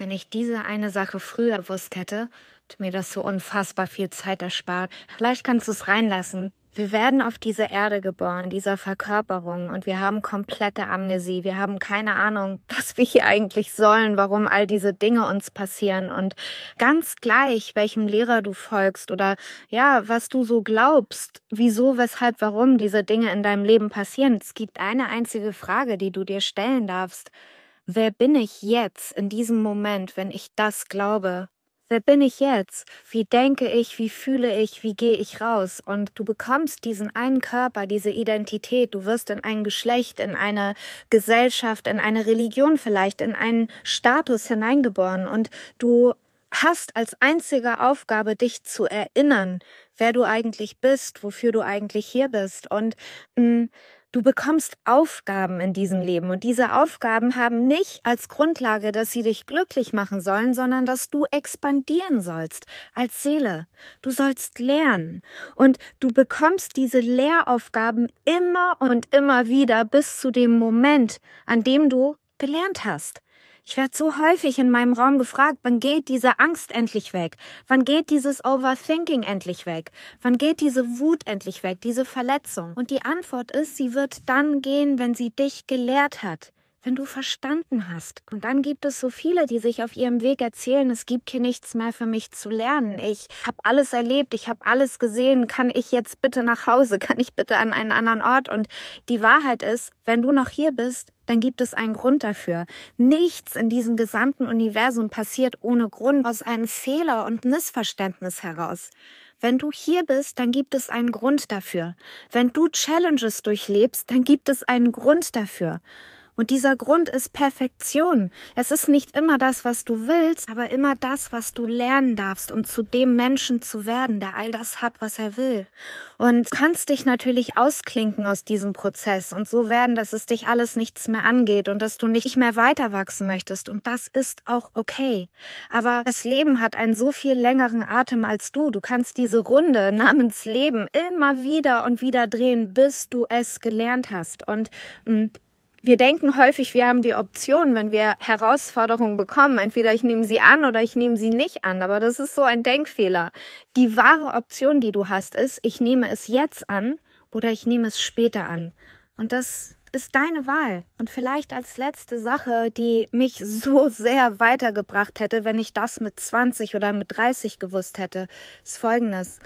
Wenn ich diese eine Sache früher gewusst hätte, hätte mir das so unfassbar viel Zeit erspart. Vielleicht kannst du es reinlassen. Wir werden auf dieser Erde geboren, dieser Verkörperung, und wir haben komplette Amnesie. Wir haben keine Ahnung, was wir hier eigentlich sollen, warum all diese Dinge uns passieren. Und ganz gleich, welchem Lehrer du folgst oder ja, was du so glaubst, wieso, weshalb, warum diese Dinge in deinem Leben passieren, es gibt eine einzige Frage, die du dir stellen darfst. Wer bin ich jetzt in diesem Moment, wenn ich das glaube? Wer bin ich jetzt? Wie denke ich? Wie fühle ich? Wie gehe ich raus? Und du bekommst diesen einen Körper, diese Identität. Du wirst in ein Geschlecht, in eine Gesellschaft, in eine Religion vielleicht, in einen Status hineingeboren. Und du hast als einzige Aufgabe, dich zu erinnern, wer du eigentlich bist, wofür du eigentlich hier bist. Und mh, mm, Du bekommst Aufgaben in diesem Leben und diese Aufgaben haben nicht als Grundlage, dass sie dich glücklich machen sollen, sondern dass du expandieren sollst als Seele. Du sollst lernen und du bekommst diese Lehraufgaben immer und immer wieder bis zu dem Moment, an dem du gelernt hast. Ich werde so häufig in meinem Raum gefragt, wann geht diese Angst endlich weg? Wann geht dieses Overthinking endlich weg? Wann geht diese Wut endlich weg, diese Verletzung? Und die Antwort ist, sie wird dann gehen, wenn sie dich gelehrt hat wenn du verstanden hast. Und dann gibt es so viele, die sich auf ihrem Weg erzählen, es gibt hier nichts mehr für mich zu lernen. Ich habe alles erlebt, ich habe alles gesehen, kann ich jetzt bitte nach Hause, kann ich bitte an einen anderen Ort? Und die Wahrheit ist, wenn du noch hier bist, dann gibt es einen Grund dafür. Nichts in diesem gesamten Universum passiert ohne Grund aus einem Fehler und Missverständnis heraus. Wenn du hier bist, dann gibt es einen Grund dafür. Wenn du Challenges durchlebst, dann gibt es einen Grund dafür. Und dieser Grund ist Perfektion. Es ist nicht immer das, was du willst, aber immer das, was du lernen darfst, um zu dem Menschen zu werden, der all das hat, was er will. Und kannst dich natürlich ausklinken aus diesem Prozess und so werden, dass es dich alles nichts mehr angeht und dass du nicht mehr weiter wachsen möchtest. Und das ist auch okay. Aber das Leben hat einen so viel längeren Atem als du. Du kannst diese Runde namens Leben immer wieder und wieder drehen, bis du es gelernt hast. Und mh, mm, wir denken häufig, wir haben die Option, wenn wir Herausforderungen bekommen, entweder ich nehme sie an oder ich nehme sie nicht an. Aber das ist so ein Denkfehler. Die wahre Option, die du hast, ist, ich nehme es jetzt an oder ich nehme es später an. Und das ist deine Wahl. Und vielleicht als letzte Sache, die mich so sehr weitergebracht hätte, wenn ich das mit 20 oder mit 30 gewusst hätte, ist folgendes.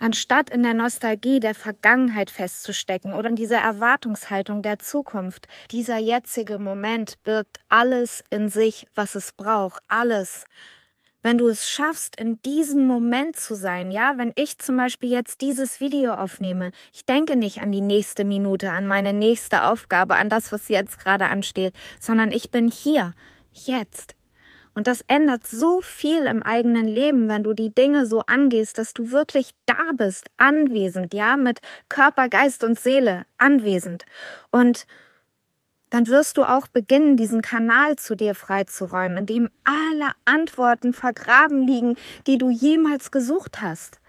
Anstatt in der Nostalgie der Vergangenheit festzustecken oder in dieser Erwartungshaltung der Zukunft, dieser jetzige Moment birgt alles in sich, was es braucht, alles. Wenn du es schaffst, in diesem Moment zu sein, ja, wenn ich zum Beispiel jetzt dieses Video aufnehme, ich denke nicht an die nächste Minute, an meine nächste Aufgabe, an das, was jetzt gerade ansteht, sondern ich bin hier, jetzt, und das ändert so viel im eigenen Leben, wenn du die Dinge so angehst, dass du wirklich da bist, anwesend, ja, mit Körper, Geist und Seele anwesend. Und dann wirst du auch beginnen, diesen Kanal zu dir freizuräumen, in dem alle Antworten vergraben liegen, die du jemals gesucht hast.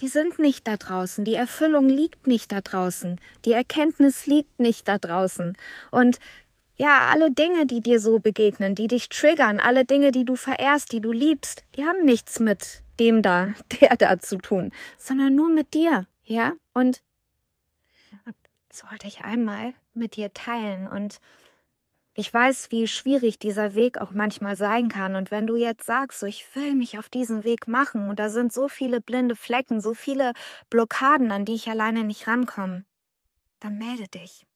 Die sind nicht da draußen, die Erfüllung liegt nicht da draußen, die Erkenntnis liegt nicht da draußen. Und ja, alle Dinge, die dir so begegnen, die dich triggern, alle Dinge, die du verehrst, die du liebst, die haben nichts mit dem da, der da zu tun, sondern nur mit dir, ja? Und das wollte ich einmal mit dir teilen und ich weiß, wie schwierig dieser Weg auch manchmal sein kann. Und wenn du jetzt sagst, so, ich will mich auf diesen Weg machen und da sind so viele blinde Flecken, so viele Blockaden, an die ich alleine nicht rankomme, dann melde dich.